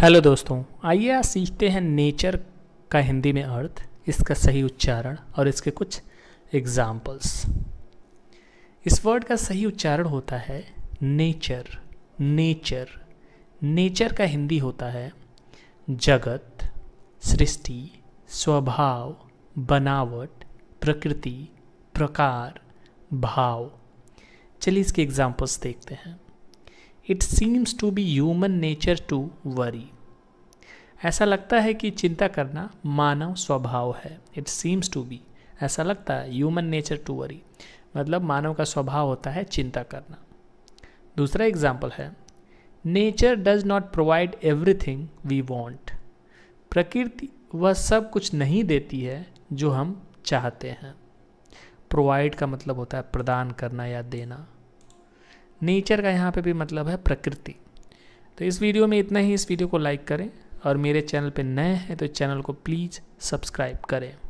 hello दोस्तों आइए आज सीखते हैं नेचर का हिंदी में अर्थ इसका सही उच्चारण और इसके कुछ एग्जाम्पल्स इस वर्ड का सही उच्चारण होता है नेचर नेचर नेचर का हिंदी होता है जगत सृष्टि स्वभाव बनावट प्रकृति प्रकार भाव चलिए इसके एग्जाम्पल्स देखते हैं it seems to be human nature to worry ऐसा लगता है कि चिंता करना मानव स्वभाव है इट सीम्स टू बी ऐसा लगता है ह्यूमन नेचर टू वरी मतलब मानव का स्वभाव होता है चिंता करना दूसरा एग्जाम्पल है nature does not provide everything we want प्रकृति वह सब कुछ नहीं देती है जो हम चाहते हैं प्रोवाइड का मतलब होता है प्रदान करना या देना नेचर का यहाँ पे भी मतलब है प्रकृति तो इस वीडियो में इतना ही इस वीडियो को लाइक करें और मेरे चैनल पे नए हैं तो चैनल को प्लीज़ सब्सक्राइब करें